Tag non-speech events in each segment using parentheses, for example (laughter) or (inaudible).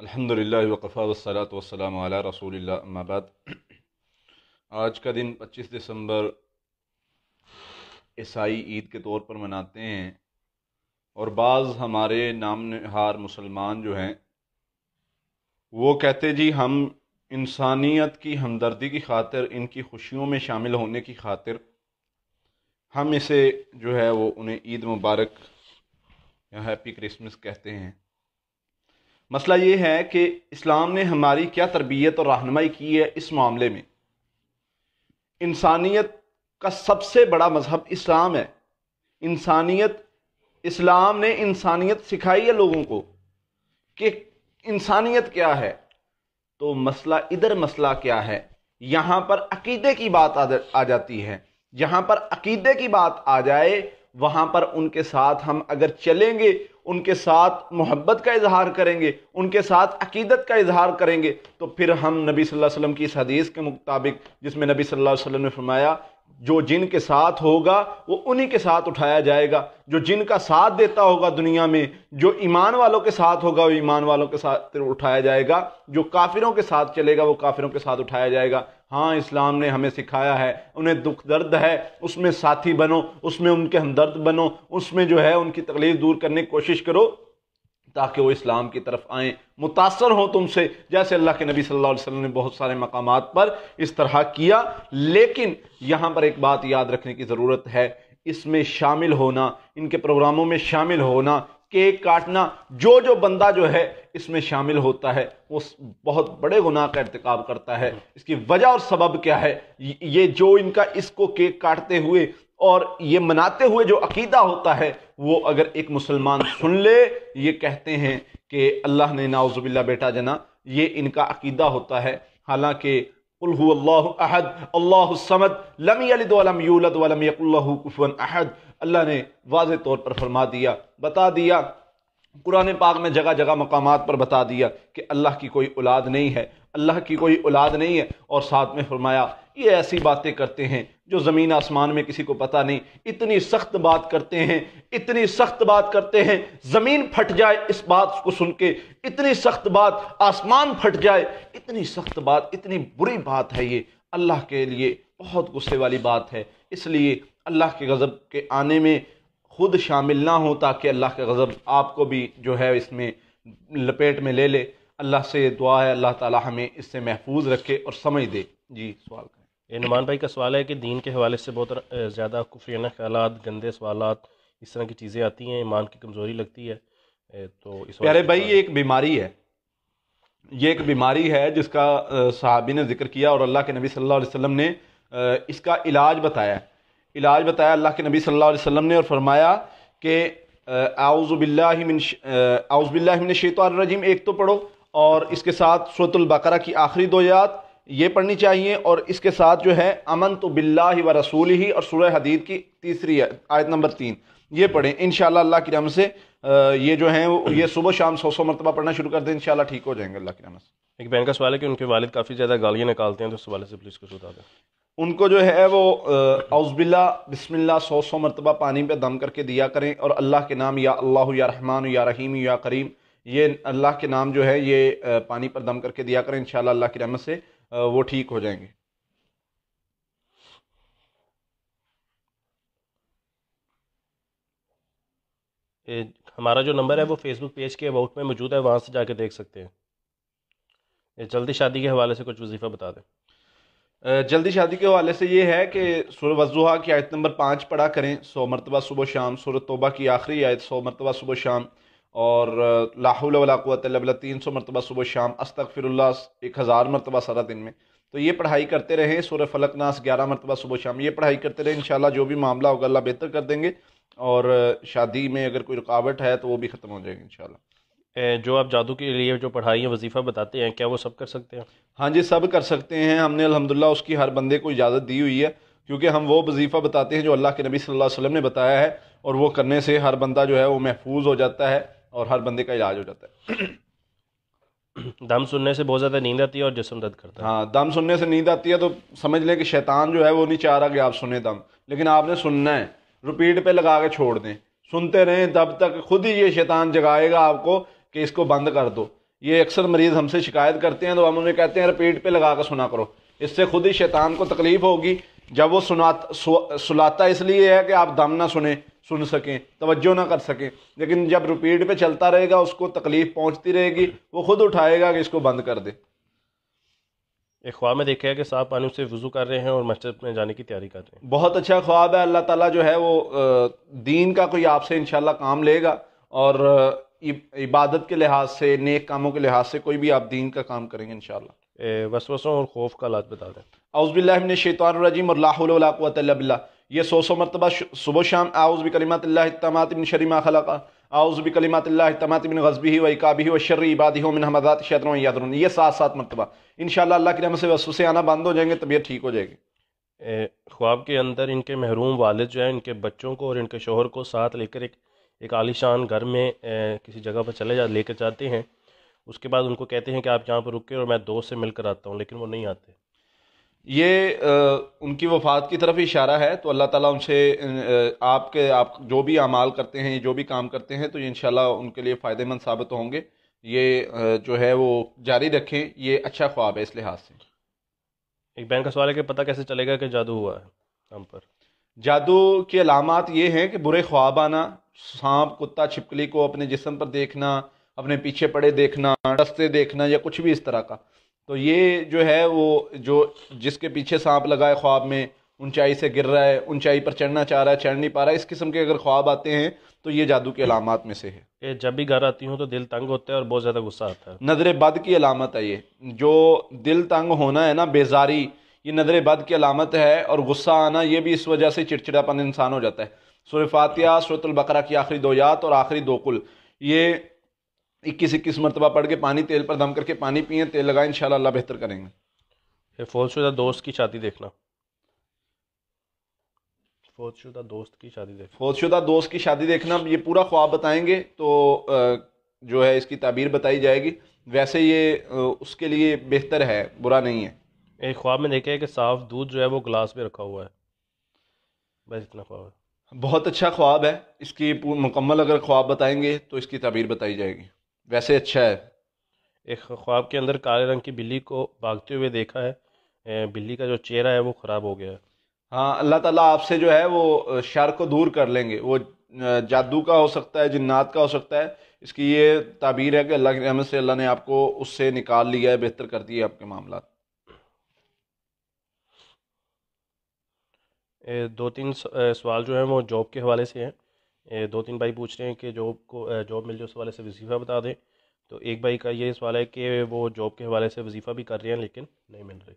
अल्हम्दुलिल्लाह वकफ़ा वसलात वसलाम आला रसूल अम्माबाद आज का दिन 25 दिसंबर ईसाई ईद के तौर पर मनाते हैं और बाज़ हमारे नाम हार मुसलमान जो हैं वो कहते जी हम इंसानियत की हमदर्दी की खातिर इनकी खुशियों में शामिल होने की खातिर हम इसे जो है वो उन्हें ईद मुबारक या हैप्पी क्रिसमस कहते हैं मसला ये है कि इस्लाम ने हमारी क्या तरबियत और रहनमाई की है इस मामले में इंसानियत का सबसे बड़ा मजहब इस्लाम है इंसानियत इस्लाम ने इंसानियत सिखाई है लोगों को कि इंसानियत क्या है तो मसला इधर मसला क्या है यहाँ पर अकीदे की बात आ जाती है यहाँ पर अकीदे की बात आ जाए वहाँ पर उनके साथ हम अगर चलेंगे उनके साथ मोहब्बत का इजहार करेंगे उनके साथ अकीदत का इजहार करेंगे तो फिर हम नबी सल्लल्लाहु अलैहि वसल्लम की इस हदीस के मुताबिक जिसमें नबी सल्लल्लाहु अलैहि वसल्लम ने फरमाया जो जिन के साथ होगा वो उन्हीं के साथ उठाया जाएगा जो जिन का साथ देता होगा दुनिया में जो ईमान वालों के साथ होगा वो ईमान वालों के साथ उठाया जाएगा जो काफिरों के साथ चलेगा वो काफिरों के साथ उठाया जाएगा हाँ इस्लाम ने हमें सिखाया है उन्हें दुख दर्द है उसमें साथी बनो उसमें उनके हमदर्द बनो उसमें जो है उनकी तकलीफ दूर करने की कोशिश करो ताकि वो इस्लाम की तरफ आएँ मुतासर हों तुमसे जैसे अल्लाह के नबी सल्लल्लाहु अलैहि वसल्लम ने बहुत सारे मकाम पर इस तरह किया लेकिन यहाँ पर एक बात याद रखने की ज़रूरत है इसमें शामिल होना इनके प्रोग्रामों में शामिल होना केक काटना जो जो बंदा जो है इसमें शामिल होता है वो बहुत बड़े गुनाह का इरतकब करता है इसकी वजह और सबब क्या है ये जो इनका इसको केक काटते हुए और ये मनाते हुए जो अकीदा होता है वो अगर एक मुसलमान सुन ले ये कहते हैं कि अल्लाह ने नाउजुबिल्ला बेटा जना ये इनका अकीदा होता है हालांकि अहद अल्लाहमद लम यलद वलम यूलद वलम अहद अल्लाह ने वाज तौर पर फरमा दिया बता दिया कुरान पाक में जगह जगह मकाम पर बता दिया कि अल्लाह की कोई औलाद नहीं है अल्लाह की कोई औलाद नहीं है और साथ में फरमाया ये ऐसी बातें करते हैं जो ज़मीन आसमान में किसी को पता नहीं इतनी सख्त बात करते हैं इतनी सख्त बात करते हैं ज़मीन फट जाए इस बात को सुन के इतनी सख्त बात आसमान फट जाए इतनी सख्त बात इतनी बुरी बात है ये अल्लाह के लिए बहुत गुस्से वाली बात है इसलिए अल्लाह के गज़ब के आने में खुद शामिल ना हो ताकि अल्लाह के गज़ब आपको भी जो है इसमें लपेट में ले ले अल्लाह से दुआ है अल्लाह ताला हमें इससे महफूज रखे और समझ दे जी सवाल नुमान भाई का सवाल है कि दीन के हवाले से बहुत ज़्यादा कुफराना ख्याल गंदे सवाल इस तरह की चीज़ें आती हैं ईमान की कमज़ोरी लगती है तो इस प्यारे भाई ये एक बीमारी है ये एक बीमारी है जिसका सहाबी ने जिक्र किया और अल्लाह के नबी सल्लल्लाहु अलैहि वसल्लम ने इसका इलाज बताया इलाज बताया अल्लाह के नबी सल्लल्लाहु अलैहि वसल्लम ने और फरमाया कि आउज़ आउज़बिल्लिन शैतान रजीम एक तो पढ़ो और इसके साथ सूरतुल बकरा की आखिरी दो याद ये पढ़नी चाहिए और इसके साथ जो है अमन तो बिल्ला व रसूल ही और सुरह हदीद की तीसरी आयत नंबर तीन ये पढ़ें इन अल्लाह की रम से ये जो है ये सुबह शाम सौ सौ मरतबा पढ़ना शुरू कर दें इन ठीक हो जाएंगे अल्लाह की रम से एक बहन का सवाल है कि उनके वालिद काफ़ी ज़्यादा गालियाँ निकालते हैं तो उस वाले से प्लीज़ कुछ बता दें उनको जो है वो अवज़बिल्ला बिस्मिल्ला सौ सौ मरतबा पानी पर दम करके दिया करें और अल्लाह के नाम या अल्लाह या रहमान या रहीम या करीम ये अल्लाह के नाम जो है ये पानी पर दम करके दिया करें इन अल्लाह की रहमत से वो ठीक हो जाएंगे हमारा जो नंबर है वो फेसबुक पेज के अबाउट में मौजूद है वहाँ से जाके देख सकते हैं जल्दी शादी के हवाले से कुछ वजीफ़ा बता दें जल्दी शादी के हवाले से ये है कि सुर वजुहा की आयत नंबर पाँच पढ़ा करें सौ मरतबा सुबह शाम सुर तोबा की आखिरी आयत सौ मरतबा सुबह शाम और लाहौल वलाक़वत तीन सौ मरतबा सुबह शाम अस्तक फिर एक हज़ार मरतबा सारा दिन में तो ये पढ़ाई करते रहें सूर्य फलकनास ग्यारह मरतबा सुबह शाम ये पढ़ाई करते रहें इन जो भी मामला होगा अल्लाह बेहतर कर देंगे और शादी में अगर कोई रुकावट है तो वो भी ख़त्म हो जाएगी इन जो आप जादू के लिए जो पढ़ाई है वजीफ़ा बताते हैं क्या वो सब कर सकते हैं हाँ जी सब कर सकते हैं हमने अलहमदिल्ला उसकी हर बंदे को इजाज़त दी हुई है क्योंकि हम वो वजीफ़ा बताते हैं जो अल्लाह के नबी सल्लल्लाहु अलैहि वसल्लम ने बताया है और वो करने से हर बंदा जो है वो महफूज हो जाता है और हर बंदे का इलाज हो जाता है दम सुनने से बहुत ज़्यादा नींद आती है और जिसम दर्द करता है हाँ दम सुनने से नींद आती है तो समझ लें कि शैतान जो है वो नहीं चाह रहा कि आप सुने दम लेकिन आपने सुनना है रिपीट पे लगा के छोड़ दें सुनते रहें तब तक खुद ही ये शैतान जगाएगा आपको कि इसको बंद कर दो ये अक्सर मरीज़ हमसे शिकायत करते हैं तो हम उन्हें कहते हैं रिपीट पे लगा कर सुना करो इससे खुद ही शैतान को तकलीफ़ होगी जब वो सुना सुलाता इसलिए है कि आप दम ना सुने सुन सकें तवज्जो ना कर सकें लेकिन जब रिपीट पे चलता रहेगा उसको तकलीफ़ पहुंचती रहेगी वो खुद उठाएगा कि इसको बंद कर दे एक ख्वाब में देखा है कि साफ पानी से वज़ू कर रहे हैं और मस्जिद में जाने की तैयारी कर रहे हैं बहुत अच्छा ख्वाब है अल्लाह ताला जो है वो दीन का कोई आपसे इनशाला काम लेगा और इबादत के लिहाज से नेक कामों के लिहाज से कोई भी आप दीन का काम करेंगे इन वसवसों और खौफ का हालात बता दें अउज़बिल्लिमिन रजीम और लाहौल ये सौ सौ मरतबा सुबह शाम आउज़ बिकलिमत तमातिन शरीमा खलका आउज़ बिकलिमत तमातिन गजबी व इकाबी व शर इबादी मिन हमदात शतरों यादरून ये सात सात मरतबा इन शाला के रहमत से वसू से आना बंद हो जाएंगे तबीयत ठीक हो जाएगी ख्वाब के अंदर इनके महरूम वालद जो है इनके बच्चों को और इनके शोहर को साथ लेकर एक एक आलिशान घर में ए, किसी जगह पर चले जा लेकर जाते हैं उसके बाद उनको कहते हैं कि आप यहाँ पर रुके और मैं दोस्त से मिलकर आता हूँ लेकिन वो नहीं आते ये आ, उनकी वफात की तरफ इशारा है तो अल्लाह ताला उनसे आपके आप जो भी अमाल करते हैं जो भी काम करते हैं तो ये इन उनके लिए फ़ायदेमंद साबित होंगे ये जो है वो जारी रखें ये अच्छा ख्वाब है इस लिहाज से एक बैंक का सवाल है कि पता कैसे चलेगा कि जादू हुआ है हम पर जादू की अलामत ये हैं कि बुरे ख्वाब आना सांप कुत्ता छिपकली को अपने जिसम पर देखना अपने पीछे पड़े देखना रस्ते देखना या कुछ भी इस तरह का तो ये जो है वो जो जिसके पीछे सांप लगा है ख्वाब में ऊंचाई से गिर रहा है ऊंचाई पर चढ़ना चाह रहा है चढ़ नहीं पा रहा है इस किस्म के अगर ख्वाब आते हैं तो ये जादू की अलामत में से है ये जब भी घर आती हूँ तो दिल तंग होता है और बहुत ज़्यादा गुस्सा आता है नजर बद की अलामत है ये जो दिल तंग होना है ना बेजारी ये नजर बद की अलामत है और गुस्सा आना ये भी इस वजह से चिड़चिड़ापन इंसान हो जाता है सुरफ़ातिया फातिया सुरतुल बकरा की आखिरी दो यात और आखिरी दो कुल ये इक्कीस इक्कीस मरतबा पढ़ के पानी तेल पर दम करके पानी पिए तेल लगाए इन अल्लाह बेहतर करेंगे फौजशुदा दोस्त की शादी देखना फौजशुदा दोस्त की शादी देखना फौजशुदा दोस्त की शादी देखना ये पूरा ख्वाब बताएंगे तो जो है इसकी ताबीर बताई जाएगी वैसे ये उसके लिए बेहतर है बुरा नहीं है एक ख्वाब में देखा है कि साफ़ दूध जो है वो गिलास में रखा हुआ है बस इतना ख्वाब है बहुत अच्छा ख्वाब है इसकी मुकम्मल अगर ख्वाब बताएंगे तो इसकी तबीर बताई जाएगी वैसे अच्छा है एक ख्वाब के अंदर काले रंग की बिल्ली को भागते हुए देखा है बिल्ली का जो चेहरा है वो ख़राब हो गया है हाँ अल्लाह ताला आपसे जो है वो शर को दूर कर लेंगे वो जादू का हो सकता है जिन्नात का हो सकता है इसकी ये ताबीर है कि अल्लाह के रहमत से अल्लाह ने आपको उससे निकाल लिया है बेहतर कर दिया आपके मामला दो तीन सवाल जो है वो जॉब के हवाले से हैं दो तीन भाई पूछ रहे हैं कि जॉब को जॉब मिल जाए उस हवाले से वजीफ़ा बता दें तो एक भाई का ये सवाल है कि वो जॉब के हवाले से वजीफ़ा भी कर रहे हैं लेकिन नहीं मिल रही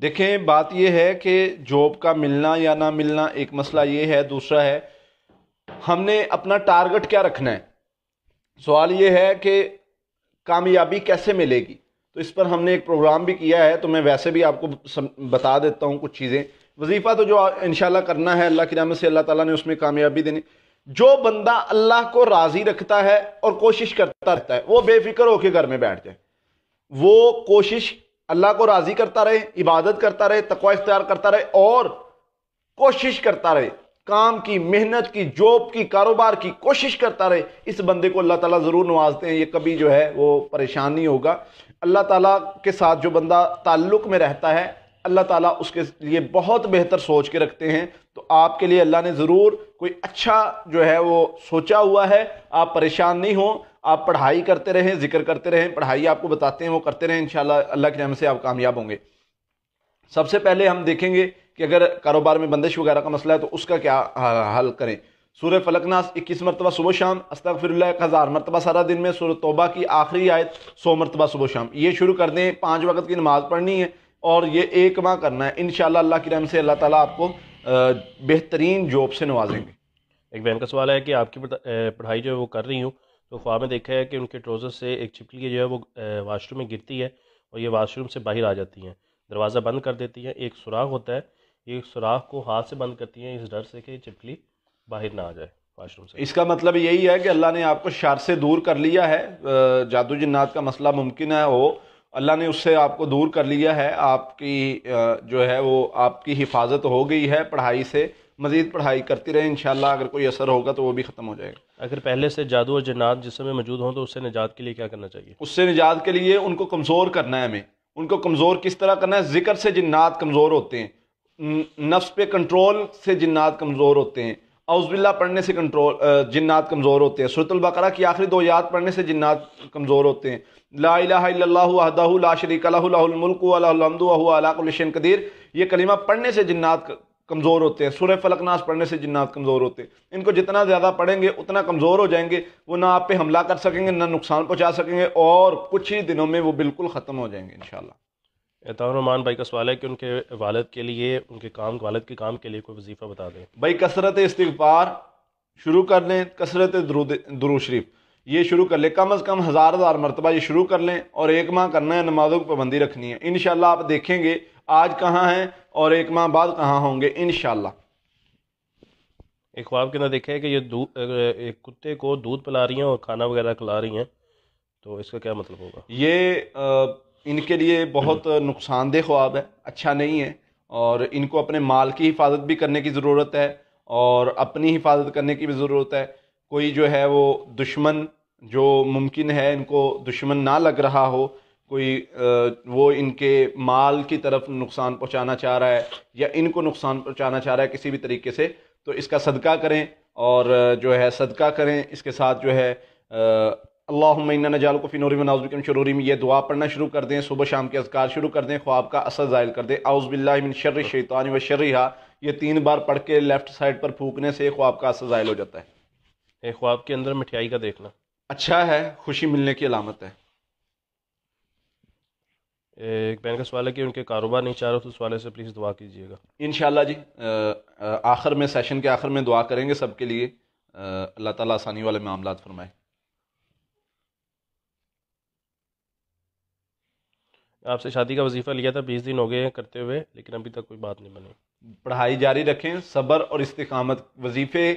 देखें बात यह है कि जॉब का मिलना या ना मिलना एक मसला ये है दूसरा है हमने अपना टारगेट क्या रखना है सवाल ये है कि कामयाबी कैसे मिलेगी तो इस पर हमने एक प्रोग्राम भी किया है तो मैं वैसे भी आपको बता देता हूँ कुछ चीज़ें वजीफ़ा तो जो इन करना है अल्लाह की नाम से अल्लाह ताला ने उसमें कामयाबी देनी जो बंदा अल्लाह को राजी रखता है और कोशिश करता रहता है वो बेफिक्र होकर घर में बैठ जाए वो कोशिश अल्लाह को राजी करता रहे इबादत करता रहे तकवा इख्तियार करता रहे और कोशिश करता रहे काम की मेहनत की जॉब की कारोबार की कोशिश करता रहे इस बंदे को अल्लाह ताला ज़रूर नवाजते हैं ये कभी जो है वो परेशान नहीं होगा अल्लाह ताला के साथ जो बंदा ताल्लुक़ में रहता है अल्लाह ताला उसके लिए बहुत बेहतर सोच के रखते हैं तो आपके लिए अल्लाह ने ज़रूर कोई अच्छा जो है वो सोचा हुआ है आप परेशान नहीं हों आप पढ़ाई करते रहें जिक्र करते रहें पढ़ाई आपको बताते हैं वो करते रहें इन अल्लाह के नाम से आप कामयाब होंगे सबसे पहले हम देखेंगे कि अगर कारोबार में बंदिश वगैरह का मसला है तो उसका क्या हल करें सूर्य फलकनास इक्कीस मरतबा सुबह शाम फिर एक हज़ार मरतबा सारा दिन में सूर तोबा की आखिरी आयत सौ मरतबा सुबह शाम ये शुरू कर दें पाँच वक्त की नमाज़ पढ़नी है और ये एक माह करना है इन अल्लाह की रहम से अल्लाह ताला आपको बेहतरीन जॉब से नवाजेंगे एक बहन का सवाल है कि आपकी पढ़ाई जो है वो कर रही हूँ तो ख्वाब में देखा है कि उनके ट्रोज़र से एक छिपकली जो है वो वाशरूम में गिरती है और ये वाशरूम से बाहर आ जाती हैं दरवाज़ा बंद कर देती हैं एक सुराख होता है ये सुराख को हाथ से बंद करती हैं इस डर से कि छिपकली बाहर ना आ जाए वाशरूम से इसका मतलब यही है कि अल्लाह ने आपको शार से दूर कर लिया है जादू जन्नात का मसला मुमकिन है वो अल्लाह ने उससे आपको दूर कर लिया है आपकी जो है वो आपकी हिफाजत हो गई है पढ़ाई से मज़ीद पढ़ाई करती रहे इंशाल्लाह अगर कोई असर होगा तो वो भी ख़त्म हो जाएगा अगर पहले से जादू और जिन्नात जिसमें मौजूद हों तो उससे निजात के लिए क्या करना चाहिए उससे निजात के लिए उनको कमज़ोर करना है हमें उनको कमज़ोर किस तरह करना है ज़िक्र से जन्नात कमज़ोर होते हैं नफ्स पे कंट्रोल से जन्नात कमज़ोर होते हैं अवज़बिल्ला पढ़ने से कंट्रोल जिन्नात कमज़ोर होते हैं सुरतलबकरा की आखिरी दो याद पढ़ने से जिन्नात कमज़ोर होते हैं लाहदाहदाह ला शरीक लाशरीकमदुआलाशन कदीर ये कलीमा पढ़ने से जिन्नात कमज़ोर होते हैं सूर्य फलकनास पढ़ने से जिन्नात कमज़ोर होते हैं इनको जितना ज़्यादा पढ़ेंगे उतना कमज़ोर हो जाएंगे वो ना आप पे हमला कर सकेंगे ना नुकसान पहुँचा सकेंगे और कुछ ही दिनों में वो बिल्कुल ख़त्म हो जाएंगे इन रमान भाई का सवाल है कि उनके वालद के लिए उनके काम वालद के काम के लिए कोई वजीफ़ा बता दें भाई कसरत इस्तार शुरू कर लें कसरत दरू शरीफ ये शुरू कर लें कम अज़ कम हज़ार हज़ार मरतबा ये शुरू कर लें और एक माह करना है नमाजों की पाबंदी रखनी है इन आप देखेंगे आज कहाँ हैं और एक माह बाद कहाँ होंगे इन एक ख्वाब के अंदर देखा है कि ये एक कुत्ते को दूध पिला रही हैं और खाना वगैरह खिला रही हैं तो इसका क्या मतलब होगा ये आ, इनके लिए बहुत हम्म। नुकसानदेह ख्वाब है अच्छा नहीं है और इनको अपने माल की हिफाजत भी करने की ज़रूरत है और अपनी हिफाजत करने की भी ज़रूरत है कोई जो है वो दुश्मन जो मुमकिन है इनको दुश्मन ना लग रहा हो कोई वो इनके माल की तरफ नुकसान पहुंचाना चाह रहा है या इनको नुकसान पहुंचाना चाह रहा है किसी भी तरीके से तो इसका सदका करें और जो है सदका करें इसके साथ जो है अल्लाह नजालकुफ़ी नौरमनाजुकम में यह दुआ पढ़ना शुरू कर दें सुबह शाम के अजकार शुरू कर दें ख्वाब का असर ज़ायल कर दें आउज़बिल्लिन शर्र शैतान व शर्रहा ये तीन बार पढ़ के लेफ़्ट साइड पर फूकने से ख्वाब का असर ज़ायल हो जाता है ख्वाब के अंदर मिठाई का देखना अच्छा है खुशी मिलने की अलामत है एक बहन का सवाल है कि उनके कारोबार नहीं चाह रहे तो उस वाले से प्लीज़ दुआ कीजिएगा इन जी आखिर में सेशन के आखिर में दुआ करेंगे सबके लिए अल्लाह ताली आसानी वाले मामला फरमाए आपसे शादी का वजीफ़ा लिया था बीस दिन हो गए हैं करते हुए लेकिन अभी तक कोई बात नहीं बनी पढ़ाई जारी रखें सब्र और इस्तकामत वजीफ़े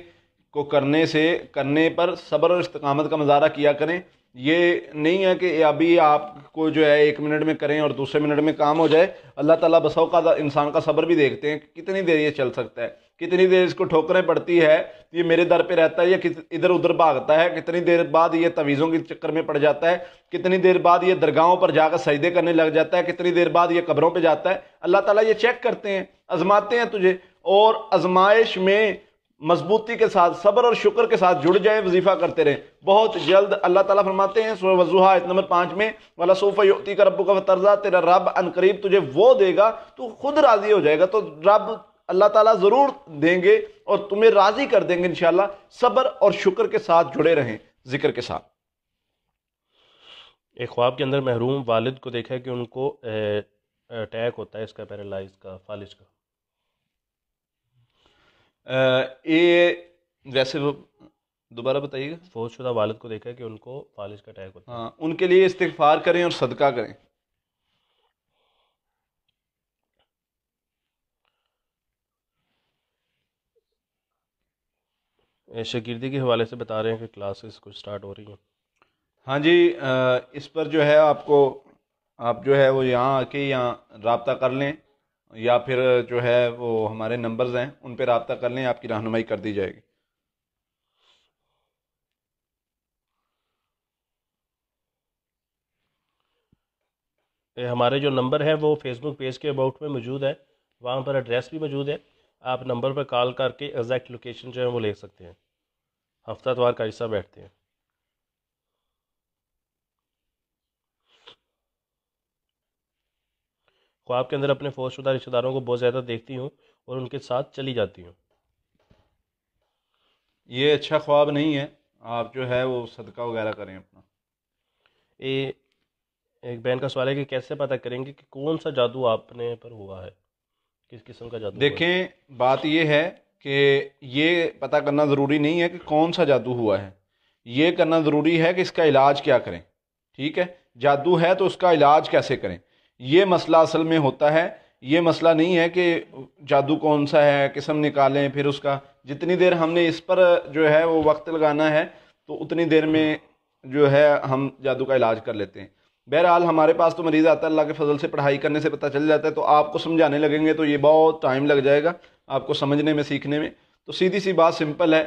को करने से करने पर सब्र और इस्तकामत का मजारा किया करें ये नहीं है कि अभी आपको जो है एक मिनट में करें और दूसरे मिनट में काम हो जाए अल्लाह ताला बसों का इंसान का सब्र भी देखते हैं कितनी देर ये चल सकता है कितनी देर इसको ठोकरें पड़ती है तो ये मेरे दर पे रहता है या किस इधर उधर भागता है कितनी देर बाद ये तवीज़ों के चक्कर में पड़ जाता है कितनी देर बाद ये दरगाहों पर जाकर सजदे करने लग जाता है कितनी देर बाद ये कब्रों पे जाता है अल्लाह ताला ये चेक करते हैं आजमाते हैं तुझे और आजमाइश में मजबूती के साथ सब्र और शुक्र के साथ जुड़ जाए वजीफ़ा करते रहें बहुत जल्द अल्लाह ताला फरमाते हैं सूर्य वजूहा आयत नंबर पाँच में वाला सोफ़ा युक्ति का रब्बू का तर्जा तेरा रब अनकरीब तुझे वो देगा तो खुद राज़ी हो जाएगा तो रब अल्लाह ताला ज़रूर देंगे और तुम्हें राज़ी कर देंगे इन सब्र और शुक्र के साथ जुड़े रहें जिक्र के साथ एक ख्वाब के अंदर महरूम वालिद को देखा है कि उनको अटैक होता है इसका पैरालाइज का फालिज का ये वैसे वो दोबारा बताइएगा फौजशुदा वालिद को देखा है कि उनको फालिज का अटैक होता है हाँ उनके लिए इस्तफार करें और सदका करें शागिर्दी के हवाले से बता रहे हैं कि क्लासेस कुछ स्टार्ट हो रही हैं हाँ जी इस पर जो है आपको आप जो है वो यहाँ आके यहाँ रबता कर लें या फिर जो है वो हमारे नंबर्स हैं उन पर रबता कर लें आपकी रहनुमाई कर दी जाएगी हमारे जो नंबर है वो फेसबुक पेज के अबाउट में मौजूद है वहाँ पर एड्रेस भी मौजूद है आप नंबर पर कॉल करके एग्जैक्ट लोकेशन जो है वो ले सकते हैं हफ्ता तवार का हिस्सा बैठते हैं ख्वाब के अंदर अपने फौजशुदा रिश्तेदारों को बहुत ज़्यादा देखती हूँ और उनके साथ चली जाती हूँ ये अच्छा ख्वाब नहीं है आप जो है वो सदका वगैरह करें अपना ए, एक बहन का सवाल है कि कैसे पता करेंगे कि कौन सा जादू आपने पर हुआ है किस किस्म का जादू देखें बात यह है कि ये पता करना ज़रूरी नहीं है कि कौन सा जादू हुआ है ये करना ज़रूरी है कि इसका इलाज क्या करें ठीक है जादू है तो उसका इलाज कैसे करें ये मसला असल में होता है ये मसला नहीं है कि जादू कौन सा है किस्म निकालें फिर उसका जितनी देर हमने इस पर जो है वो वक्त लगाना है तो उतनी देर में जो है हम जादू का इलाज कर लेते हैं बहरहाल हमारे पास तो मरीज़ आता है अल्लाह के फजल से पढ़ाई करने से पता चल जाता है तो आपको समझाने लगेंगे तो ये बहुत टाइम लग जाएगा आपको समझने में सीखने में तो सीधी सी बात सिंपल है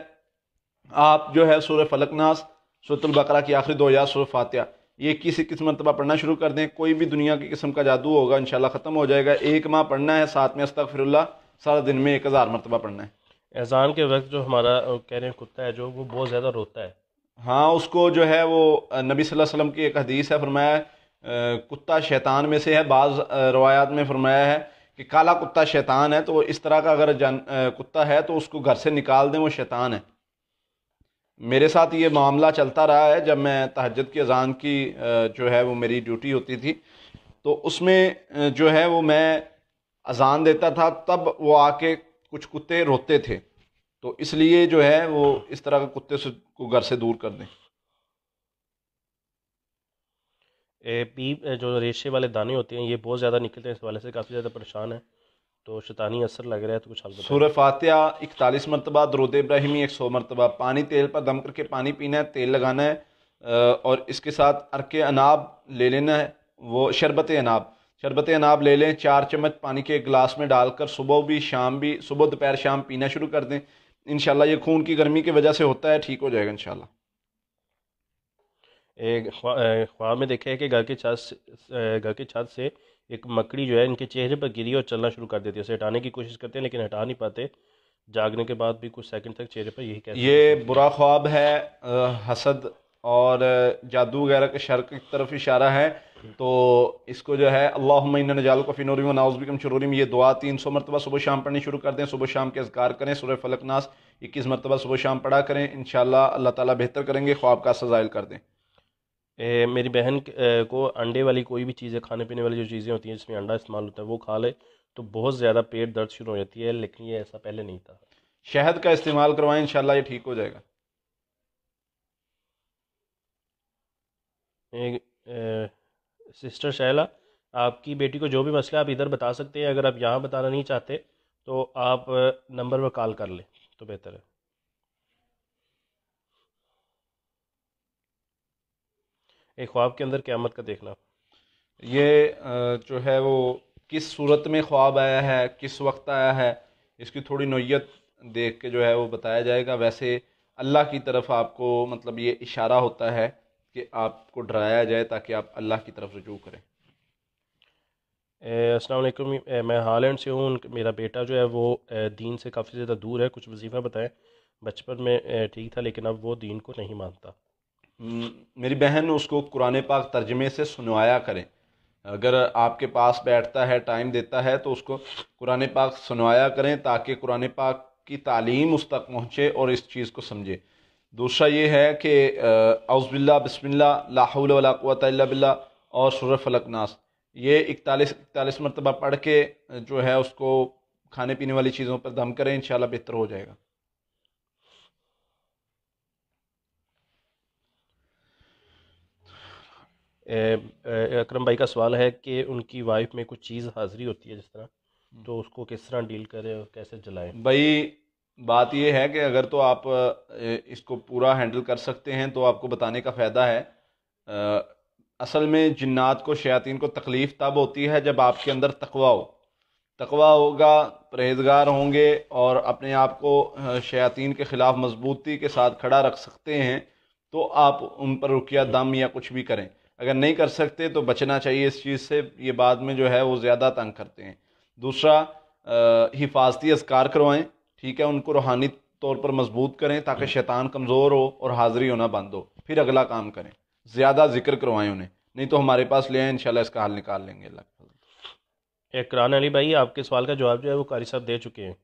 आप जो है सूर फलकनास बकरा की आखिरी दो या सूर फातिया ये इक्कीस इक्कीस मरतबा पढ़ना शुरू कर दें कोई भी दुनिया की किस्म का जादू होगा इन ख़त्म हो जाएगा एक माह पढ़ना है साथ में अस्तफ़िरल्ला सारा दिन में एक हज़ार मरतबा पढ़ना है एजान के वक्त जो हमारा कह रहे हैं कुत्ता है जो वो बहुत ज़्यादा रोता है हाँ उसको जो है वो नबी सल्लल्लाहु अलैहि वसल्लम की एक हदीस है फरमाया कुत्ता शैतान में से है बाज़ रवायात में फरमाया है कि काला कुत्ता शैतान है तो इस तरह का अगर जन कुत्ता है तो उसको घर से निकाल दें वो शैतान है मेरे साथ ये मामला चलता रहा है जब मैं तहजद की अजान की जो है वो मेरी ड्यूटी होती थी तो उसमें जो है वो मैं अजान देता था तब वो आके कुछ कुत्ते रोते थे तो इसलिए जो है वो इस तरह के कुत्ते से को घर से दूर कर दें ए, पी जो रेशे वाले दाने होते हैं ये बहुत ज़्यादा निकलते हैं इस वाले से काफ़ी ज़्यादा परेशान है तो शैतानी असर लग रहा है तो कुछ हाल सूर्य फातिया इकतालीस मरतबा दरुद इब्राहिमी एक सौ मरतबा पानी तेल पर दम करके पानी पीना है तेल लगाना है और इसके साथ अरके अनाब ले लेना है वो शरबत अनाब शरबत अनाब ले लें चार चम्मच पानी के गिलास में डालकर सुबह भी शाम भी सुबह दोपहर शाम पीना शुरू कर दें इनशाला ये खून की गर्मी की वजह से होता है ठीक हो जाएगा इनशाला एक ख्वाब में देखा है कि घर के छत घर के छत से एक मकड़ी जो है इनके चेहरे पर गिरी और चलना शुरू कर देती है उसे हटाने की कोशिश करते हैं लेकिन हटा नहीं पाते जागने के बाद भी कुछ सेकंड तक चेहरे पर यही कहते ये बुरा ख्वाब है हसद और जादू वगैरह के शर्क की तरफ इशारा है तो इसको जो है अल्लाह नजाल को फ़िनोरी शुरूरी में ये दुआ तीन सौ मरतबा सुबह शाम पढ़नी शुरू कर दें सुबह शाम के अजगार करें सुरह फलकनास इक्कीस मरतबा सुबह शाम पढ़ा करें इन अल्लाह ताली बेहतर करेंगे ख्वाब का सजाइल कर दें ए, मेरी बहन को अंडे वाली कोई भी चीज़ें खाने पीने वाली जो चीज़ें होती हैं जिसमें अंडा इस्तेमाल होता है वो खा ले तो बहुत ज़्यादा पेट दर्द शुरू हो जाती है लेकिन ये ऐसा पहले नहीं था शहद का इस्तेमाल करवाएं इन ये ठीक हो जाएगा एक, ए, सिस्टर शैला आपकी बेटी को जो भी मसला आप इधर बता सकते हैं अगर आप यहाँ बताना नहीं चाहते तो आप नंबर पर कॉल कर लें तो बेहतर है एक ख्वाब के अंदर क़्यामत का देखना ये जो है वो किस सूरत में ख्वाब आया है किस वक्त आया है इसकी थोड़ी नोयत देख के जो है वो बताया जाएगा वैसे अल्लाह की तरफ आपको मतलब ये इशारा होता है कि आपको डराया जाए ताकि आप अल्लाह की तरफ रजू करें असलकुम मैं हालैंड से हूँ मेरा बेटा जो है वो दीन से काफ़ी ज़्यादा दूर है कुछ वजीफ़ा बताएं बचपन में ठीक था लेकिन अब वो दीन को नहीं मानता मेरी बहन उसको कुरान पाक तर्जमे से सुनवाया करें अगर आपके पास बैठता है टाइम देता है तो उसको कुरान पाक सुनवाया करें ताकि कुरान पाक की तालीम उस तक पहुँचे और इस चीज़ को समझे दूसरा ये है कि अवज़बिल्ला बसमिल्ला लाहौल बिल्ला और शुर फलकनास ये इकतालीस इकतालीस मरतबा पढ़ के जो है उसको खाने पीने वाली चीज़ों पर दम करें इन बेहतर हो जाएगा अक्रम भाई का सवाल है कि उनकी वाइफ में कुछ चीज़ हाजिरी होती है जिस तरह हम्म। तो उसको किस तरह डील करें और कैसे जलाएं भाई बात यह है कि अगर तो आप इसको पूरा हैंडल कर सकते हैं तो आपको बताने का फ़ायदा है असल में जिन्नात को शयातीन को तकलीफ़ तब होती है जब आपके अंदर तकवा हो तकवा होगा परहेजगार होंगे और अपने आप को शयातीन के ख़िलाफ़ मजबूती के साथ खड़ा रख सकते हैं तो आप उन पर रुकिया दम या कुछ भी करें अगर नहीं कर सकते तो बचना चाहिए इस चीज़ से ये बाद में जो है वो ज़्यादा तंग करते हैं दूसरा हिफाजती असकार करवाएँ ठीक है उनको रूहानी तौर पर मजबूत करें ताकि शैतान कमज़ोर हो और हाजिरी होना बंद हो फिर अगला काम करें ज़्यादा जिक्र करवाएं उन्हें नहीं तो हमारे पास ले आए इन इसका हल निकाल लेंगे अल्लाह इकरान अली भाई आपके सवाल का जवाब जो है वो कारी साहब दे चुके हैं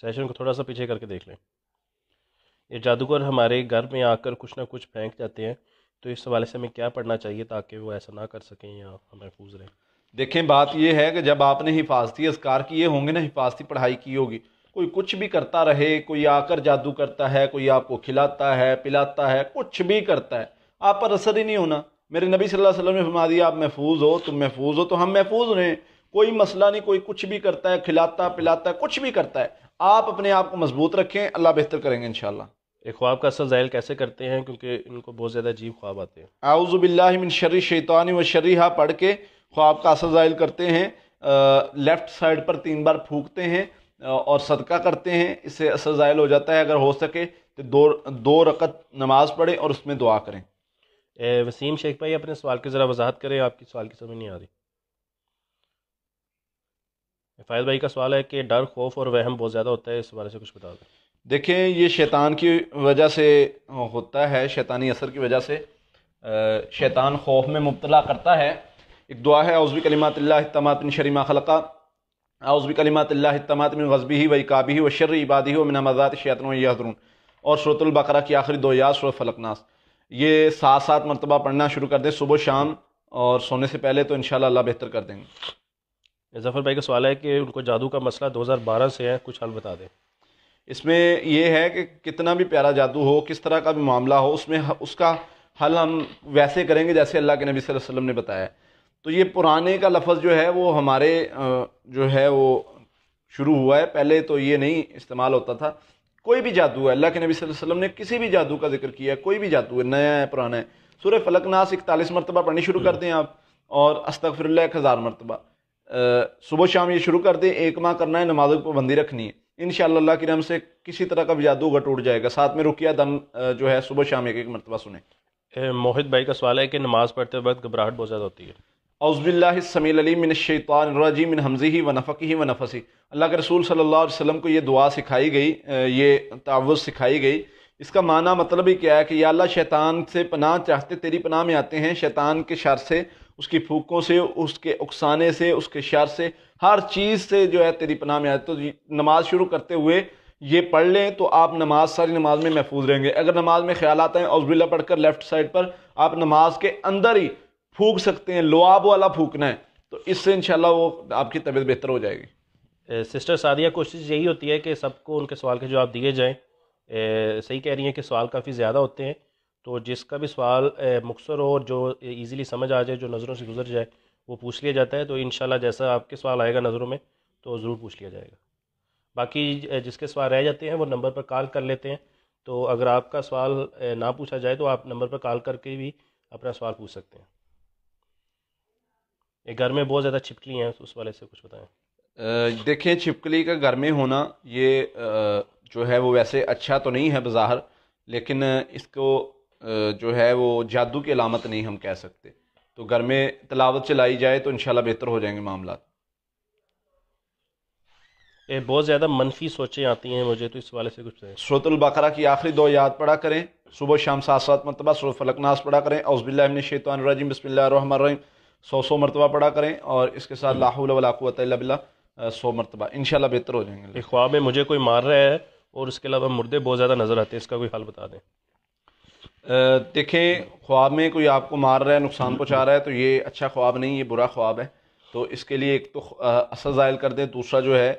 सेशन को थोड़ा सा पीछे करके देख लें ये जादूगर हमारे घर में आकर कुछ ना कुछ फेंक जाते हैं तो इस हवाले से हमें क्या पढ़ना चाहिए ताकि वो ऐसा ना कर सकें या महफूज रहें देखें बात यह है कि जब आपने हिफाजती असकार किए होंगे ना हिफाजती पढ़ाई की होगी कोई कुछ भी करता रहे कोई आकर जादू करता है कोई आपको खिलाता है पिलाता है कुछ भी करता है आप पर असर ही नहीं होना मेरे नबी सल्लल्लाहु अलैहि वसल्लम ने फरमा दिया आप महफूज हो तुम महफूज हो तो हम महफूज रहें कोई मसला नहीं कोई कुछ भी करता है खिलाता पिलाता कुछ भी करता है आप अपने आप को मजबूत रखें अल्लाह बेहतर करेंगे इन एक ख्वाब का असर ज़ायल कैसे करते हैं क्योंकि इनको बहुत ज़्यादा अजीब ख्वाब आते हैं आउज़बिल्लिन शैतानी व शर्री पढ़ के ख्वाब का असर ज़ाहिर करते हैं लेफ़्ट साइड पर तीन बार फूकते हैं और सदका करते हैं इससे असर ज़ाहिर हो जाता है अगर हो सके तो दो दो रकत नमाज़ पढ़ें और उसमें दुआ करें ए, वसीम शेख भाई अपने सवाल की ज़रा वजाहत करें आपकी सवाल की समझ नहीं आ रही फ़ायद भाई का सवाल है कि डर खौफ और वहम बहुत ज़्यादा होता है इस बारे से कुछ बता दें देखें ये शैतान की वजह से होता है शैतानी असर की वजह से शैतान खौफ में मुबतला करता है एक दुआ है अउज़बी कलिमातमातमिन शरीमा खलका अउज़बी कलिमातमातमिन गजबी ही वही काबी ही व शर इबादी व मिनामजात शैतन यदरून और शरतुल्बकरा की आखिरी दो यास और फलकनास ये सात सात मरतबा पढ़ना शुरू कर दें सुबह शाम और सोने से पहले तो इन अल्लाह बेहतर कर देंगे जफ़र भाई का सवाल है कि उनको जादू का मसला 2012 से है कुछ हल बता दें इसमें यह है कि कितना भी प्यारा जादू हो किस तरह का भी मामला हो उसमें उसका हल हम वैसे करेंगे जैसे अल्लाह के नबी वसल्लम ने बताया तो ये पुराने का लफ्ज़ जो है वो हमारे जो है वो शुरू हुआ है पहले तो ये नहीं इस्तेमाल होता था कोई भी जादू है अल्लाह के नबी वसल्लम ने किसी भी जादू का जिक्र किया कोई भी जादू है नया है पुराना है सूर्य फलकनास इकतालीस मरतबा पढ़नी शुरू कर दें आप और अस्तफर एक हज़ार मरतबा सुबह शाम ये शुरू कर दें एक माह करना है नमाज की पाबंदी रखनी है इन शाला के नाम से किसी तरह का भी जादू अगर टूट जाएगा साथ में रुकिया दम जो है सुबह शाम एक एक मरतबा सुने मोहित भाई का सवाल है कि नमाज़ पढ़ते वक्त घबराहट बहुत ज़्यादा होती है मिन हमजी व नफ़ी व नफ़सी अल्लाह के रसूल सल्ला वसम को ये दुआ सिखाई गई ये तावज़ सिखाई गई इसका माना मतलब ही क्या है कि या अल्लाह शैतान से पनाह चाहते तेरी पनाह में आते हैं शैतान के शर से उसकी फूकों से उसके उकसाने से उसके शर से हर चीज़ से जो है तेरी पनाह में आते तो नमाज़ शुरू करते हुए ये पढ़ लें तो आप नमाज सारी नमाज में महफूज रहेंगे अगर नमाज में ख्याल आता है अजबिल्ला पढ़कर लेफ्ट साइड पर आप नमाज के अंदर ही फूक सकते हैं लोआब वाला फूकना है तो इससे शाला वो आपकी तबीयत बेहतर हो जाएगी सिस्टर सादिया कोशिश यही होती है कि सबको उनके सवाल के जवाब दिए जाएँ सही कह रही हैं कि सवाल काफ़ी ज़्यादा होते हैं तो जिसका भी सवाल मुखसर हो और जो ईज़िली समझ आ जाए जो नज़रों से गुजर जाए वो पूछ लिया जाता है तो इन जैसा आपके सवाल आएगा नज़रों में तो ज़रूर पूछ लिया जाएगा बाकी जिसके सवाल रह जाते हैं वो नंबर पर कॉल कर लेते हैं तो अगर आपका सवाल ना पूछा जाए तो आप नंबर पर कॉल करके भी अपना सवाल पूछ सकते हैं ये घर में बहुत ज़्यादा छिपकली हैं उस वाले से कुछ बताएं देखें छिपकली का घर में होना ये जो है वो वैसे अच्छा तो नहीं है बाहर लेकिन इसको जो है वो जादू की अलामत नहीं हम कह सकते तो घर में तलावत चलाई जाए तो इनशाला बेहतर हो जाएंगे मामला ये बहुत ज़्यादा मनफी सोचें आती हैं मुझे तो इस वाले से कुछ सूरतुल्बकरा की आखिरी दो याद पढ़ा करें सुबह शाम सात सात मरतबा सुर फलकनास पढ़ा करें औसबिल्लाशैतरजीम बसमिल्लर सौ सौ मरतबा पढ़ा करें और इसके साथ लाहौल बिल्ला सौ मरतबा इन बेहतर हो जाएंगे ख्वाब में मुझे कोई मार रहा है और उसके अलावा मुर्दे बहुत ज़्यादा नज़र आते हैं इसका कोई हाल बता दें देखें ख्वाब में कोई आपको मार रहा है नुकसान पहुँचा रहा है तो ये अच्छा ख्वाब नहीं ये बुरा ख्वाब है तो इसके लिए एक तो असर ज़ायल कर दें दूसरा जो है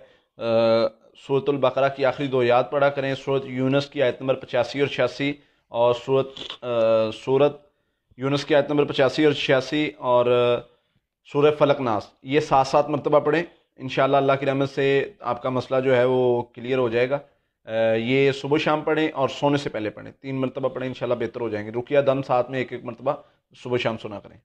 सूरतुल्बकरा की आखिरी दो याद पढ़ा करें सूरत यूनस की आयत नंबर पचासी और छियासी और सूरत सूरत यूनस की आयत नंबर पचासी और छियासी और सूर फलक नास ये सात सात मरतबा पढ़ें इन अल्लाह की रहमत से आपका मसला जो है वो क्लियर हो जाएगा ये सुबह शाम पढ़ें और सोने से पहले पढ़ें तीन मरतबा पढ़ें इंशाल्लाह बेहतर हो जाएंगे रुकिया दम साथ में एक एक मरतबा सुबह शाम सुना करें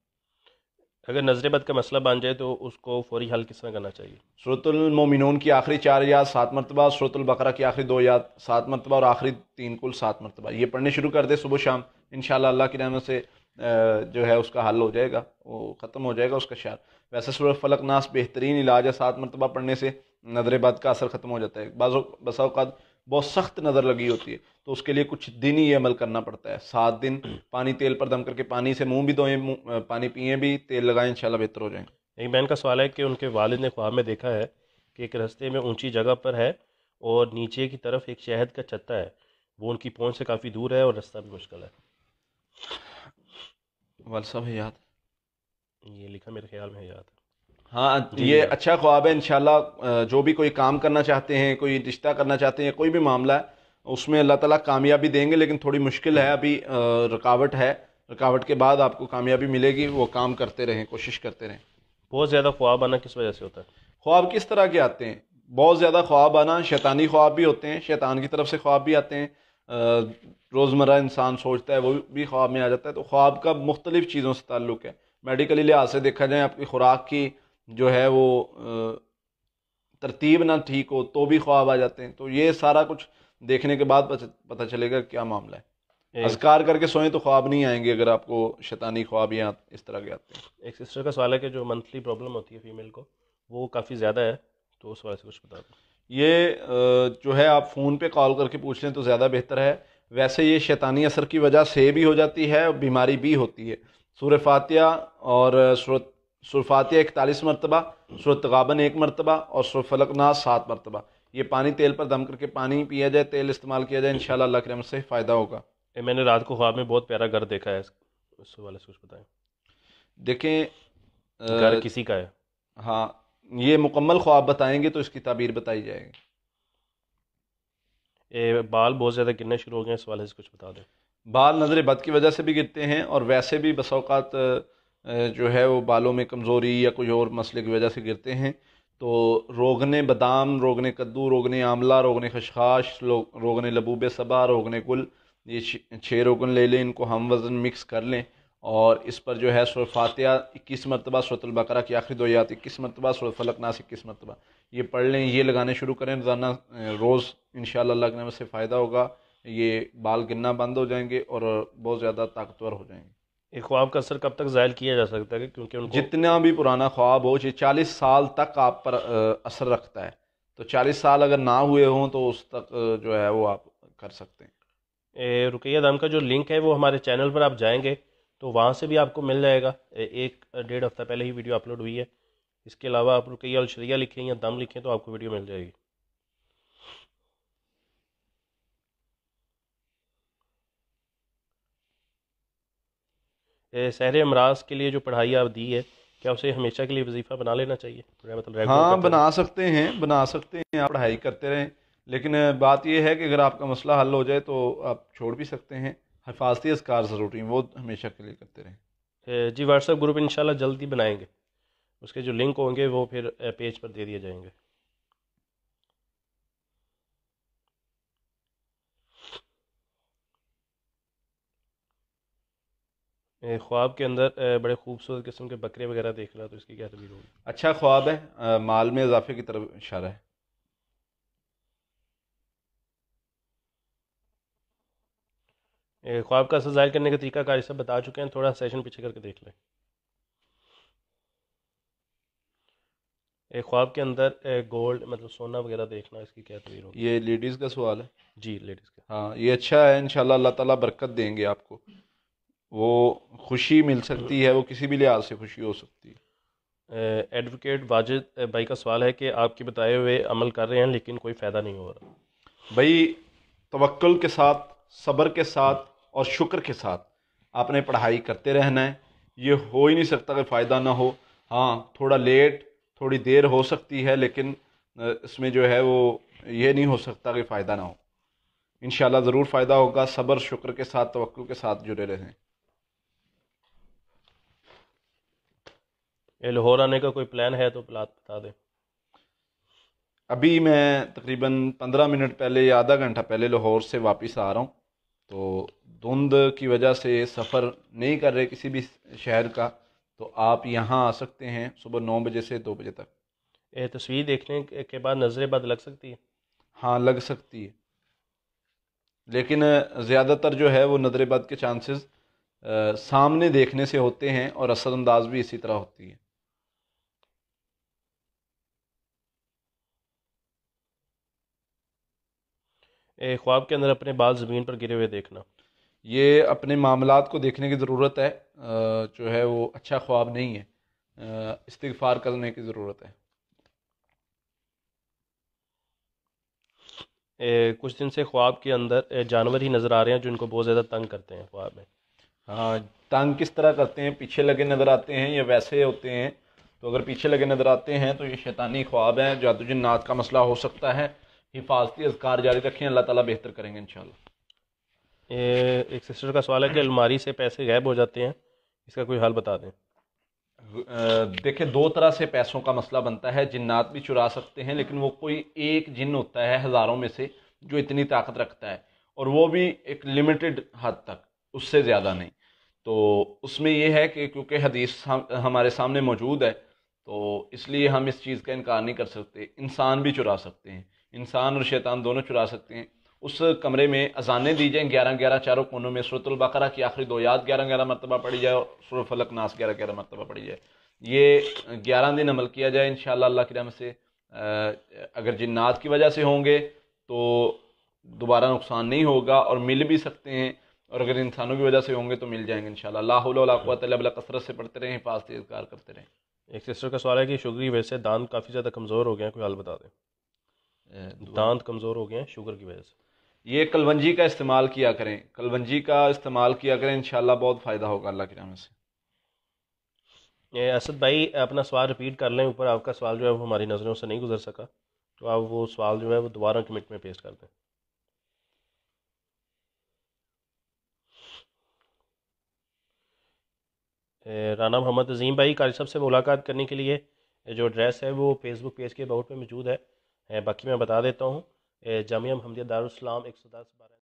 अगर नजरबद का मसला बन जाए तो उसको फौरी हल किस तरह करना चाहिए सूरतुलमोमिनून की आखिरी चार याद सात मरतबा सुरतुलबकर की आखिरी दो याद सात मरतबा और आखिरी तीन कुल सात मरतबा ये पढ़ने शुरू कर दे सुबह शाम इन अल्लाह की रहमत से जो है उसका हल हो जाएगा वो ख़त्म हो जाएगा उसका शार वैसे सुर फलक नास बेहतरीन इलाज है सात मरतबा पढ़ने से नज़र बद का असर ख़त्म हो जाता है बाज़ बसाओकात बहुत सख्त नज़र लगी होती है तो उसके लिए कुछ दिन ही ये अमल करना पड़ता है सात दिन (clears throat) पानी तेल पर दम करके पानी से मुंह भी धोएं पानी पिए भी तेल लगाएं इंशाल्लाह बेहतर हो जाएंगे एक बहन का सवाल है कि उनके वालिद ने ख्वाब में देखा है कि एक रस्ते में ऊंची जगह पर है और नीचे की तरफ एक शहद का छत्ता है वो उनकी पहुँच से काफ़ी दूर है और रास्ता भी मुश्किल है वलसा है याद ये लिखा मेरे ख्याल में याद हाँ ये अच्छा ख्वाब है इन जो भी कोई काम करना चाहते हैं कोई रिश्ता करना चाहते हैं कोई भी मामला है उसमें अल्लाह ताला कामयाबी देंगे लेकिन थोड़ी मुश्किल है अभी रुकावट है रुकावट के बाद आपको कामयाबी मिलेगी वो काम करते रहें कोशिश करते रहें बहुत ज़्यादा ख्वाब आना किस वजह से होता है ख्वाब किस तरह के आते हैं बहुत ज़्यादा ख्वाब आना शैतानी ख्वाब भी होते हैं शैतान की तरफ से ख्वाब भी आते हैं रोज़मर्रा इंसान सोचता है वो भी ख्वाब में आ जाता है तो ख्वाब का मुख्तलिफ़ चीज़ों से ताल्लुक़ है मेडिकली लिहाज से देखा जाए आपकी खुराक की जो है वो तरतीब ना ठीक हो तो भी ख्वाब आ जाते हैं तो ये सारा कुछ देखने के बाद पता चलेगा क्या मामला है असकार करके सोएं तो ख्वाब नहीं आएंगे अगर आपको शैतानी ख्वाब या इस तरह के आते हैं एक सिस्टर का सवाल है कि जो मंथली प्रॉब्लम होती है फीमेल को वो काफ़ी ज़्यादा है तो उस वाले से कुछ बता दो ये जो है आप फ़ोन पे कॉल करके पूछ लें तो ज़्यादा बेहतर है वैसे ये शैतानी असर की वजह से भी हो जाती है और बीमारी भी होती है सूर फातिया और सुरफातिया इकतालीस मरतबा सुरतगाबन एक मरतबा और सुरफलकनाज सात मरतबा ये पानी तेल पर दम करके पानी पिया जाए तेल इस्तेमाल किया जाए इन अल्लाह करम से फ़ायदा होगा मैंने रात को ख्वाब में बहुत प्यारा घर देखा है उस वाले से कुछ बताएं देखें घर किसी का है हाँ ये मुकम्मल ख्वाब बताएंगे तो इसकी ताबीर बताई जाएगी ए, बाल बहुत ज़्यादा गिरना शुरू हो गए इस वाले से कुछ बता दें बाल नज़र बद की वजह से भी गिरते हैं और वैसे भी बसाओकात जो है वो बालों में कमज़ोरी या कोई और मसले की वजह से गिरते हैं तो रोगने बादाम रोगने कद्दू रोगने आंवला रोगने खशखाश रोगने लबूब सबा रोगने कुल ये छः रोगन ले लें इनको हम वज़न मिक्स कर लें और इस पर जो है सुर इक्कीस मरतबा सुरतलबकरा की आखिरी दो याद इक्कीस मरतबा सुर नास इक्कीस मरतबा ये पढ़ लें ये लगाने शुरू करें रोज़ाना रोज़ इन लगने में से फ़ायदा होगा ये बाल गिनना बंद हो जाएंगे और बहुत ज़्यादा ताकतवर हो जाएंगे ये ख्वाब का असर कब तक ज़ायल किया जा सकता है क्योंकि उनको जितना भी पुराना ख्वाब हो ये चालीस साल तक आप पर असर रखता है तो चालीस साल अगर ना हुए हों तो उस तक जो है वो आप कर सकते हैं रुकैया दाम का जो लिंक है वो हमारे चैनल पर आप जाएंगे तो वहाँ से भी आपको मिल जाएगा एक डेढ़ हफ्ता पहले ही वीडियो अपलोड हुई है इसके अलावा आप रुकैया अलशरिया लिखें या दम लिखें तो आपको वीडियो मिल जाएगी सहर अमराज के लिए जो पढ़ाई आप दी है क्या उसे हमेशा के लिए वजीफा बना लेना चाहिए मतलब हाँ बना सकते हैं बना सकते हैं आप पढ़ाई करते रहें लेकिन बात यह है कि अगर आपका मसला हल हो जाए तो आप छोड़ भी सकते हैं हिफाजती असकार ज़रूरी हैं वो हमेशा के लिए करते रहें जी व्हाट्सएप ग्रुप इन जल्दी बनाएंगे उसके जो लिंक होंगे वो फिर पेज पर दे दिए जाएंगे ख्वाब के अंदर बड़े खूबसूरत किस्म के बकरे वगैरह देख रहा तो इसकी क्या तबीर होगी अच्छा ख्वाब है माल में इजाफे की तरफ इशारा है ख्वाब का असर जाहिर करने का तरीका कार्य सब बता चुके हैं थोड़ा सेशन पीछे करके देख लें एक ख्वाब के अंदर गोल्ड मतलब सोना वगैरह देखना इसकी क्या तस्वीर होगी ये लेडीज़ का सवाल है जी लेडीज़ का हाँ ये अच्छा है इन अल्लाह ताला बरकत देंगे आपको वो खुशी मिल सकती है वो किसी भी लिहाज से खुशी हो सकती है एडवोकेट वाजिद भाई का सवाल है कि आपके बताए हुए अमल कर रहे हैं लेकिन कोई फ़ायदा नहीं हो रहा भाई तवक्ल के साथ सब्र के साथ और शुक्र के साथ आपने पढ़ाई करते रहना है ये हो ही नहीं सकता कि फ़ायदा ना हो हाँ थोड़ा लेट थोड़ी देर हो सकती है लेकिन इसमें जो है वो ये नहीं हो सकता कि फ़ायदा ना हो इन ज़रूर फ़ायदा होगा सब्र शुक्र के साथ तवक्ल के साथ जुड़े रहें लाहौर आने का कोई प्लान है तो प्लान बता दें अभी मैं तकरीबन पंद्रह मिनट पहले या आधा घंटा पहले लाहौर से वापस आ रहा हूँ तो धुंध की वजह से सफ़र नहीं कर रहे किसी भी शहर का तो आप यहाँ आ सकते हैं सुबह नौ बजे से दो बजे तक ये तस्वीर देखने के बाद नज़रें बद लग सकती है हाँ लग सकती है लेकिन ज़्यादातर जो है वो नज़र बद के चांसेस सामने देखने से होते हैं और असरअंदाज भी इसी तरह होती है ख्वाब के अंदर अपने बाल ज़मीन पर गिरे हुए देखना ये अपने मामला को देखने की ज़रूरत है जो है वो अच्छा ख्वाब नहीं है इस्तफ़ार करने की ज़रूरत है ए, कुछ दिन से ख्वाब के अंदर जानवर ही नज़र आ रहे हैं जो इनको बहुत ज़्यादा तंग करते हैं ख्वाब में हाँ तंग किस तरह करते हैं पीछे लगे नज़र आते हैं या वैसे होते हैं तो अगर पीछे लगे नज़र आते हैं तो ये शैतानी ख्वाब हैं जादू जिन्नात का मसला हो सकता है हिफाजती अजकार जारी रखें अल्लाह ताला बेहतर करेंगे इंशाल्लाह ये एक सिस्टर का सवाल है कि अलमारी से पैसे गायब हो जाते हैं इसका कोई हाल बता दें देखिए दो तरह से पैसों का मसला बनता है जिन्नात भी चुरा सकते हैं लेकिन वो कोई एक जिन होता है हज़ारों में से जो इतनी ताकत रखता है और वो भी एक लिमिटेड हद तक उससे ज़्यादा नहीं तो उसमें यह है कि क्योंकि हदीस हम, हमारे सामने मौजूद है तो इसलिए हम इस चीज़ का इनकार नहीं कर सकते इंसान भी चुरा सकते हैं इंसान और शैतान दोनों चुरा सकते हैं उस कमरे में अजानें दी जाएँ ग्यारह ग्यारह चारों कोनों में सूरतलबकरा की आखिरी दो याद ग्यारह ग्यारह मरतबा पढ़ी जाए सुर फलक नास ग्यारह ग्यारह मरतबा पढ़ी जाए ये ग्यारह दिन अमल किया जाए इन अल्लाह की रहम से अगर जिन्नात की वजह से होंगे तो दोबारा नुकसान नहीं होगा और मिल भी सकते हैं और अगर इंसानों की वजह से होंगे तो मिल जाएंगे इन लाला कसरत से पढ़ते रहें पास इजगार करते रहें एक सिस्टर का सवाल है कि शुगर की वजह से दांत काफ़ी ज़्यादा कमज़ोर हो गए हैं कोई हाल बता दें दांत कमज़ोर हो गए हैं शुगर की वजह से ये कलवंजी का इस्तेमाल किया करें कलवंजी का इस्तेमाल किया करें इनशाला बहुत फ़ायदा होगा अल्लाह के नाम से असद भाई अपना सवाल रिपीट कर लें ऊपर आपका सवाल जो है वो हमारी नज़रों से नहीं गुजर सका तो आप वो सवाल जो है वो दोबारा कमेंट में पेश कर दें राना मोहम्मद अजीम भाई कारी साहब से मुलाकात करने के लिए जो एड्रेस है वो फेसबुक पेज के अबाउट में मौजूद है बाकी मैं बता देता हूँ जामिया हमदिया दारुसलाम एक सौ दस बारह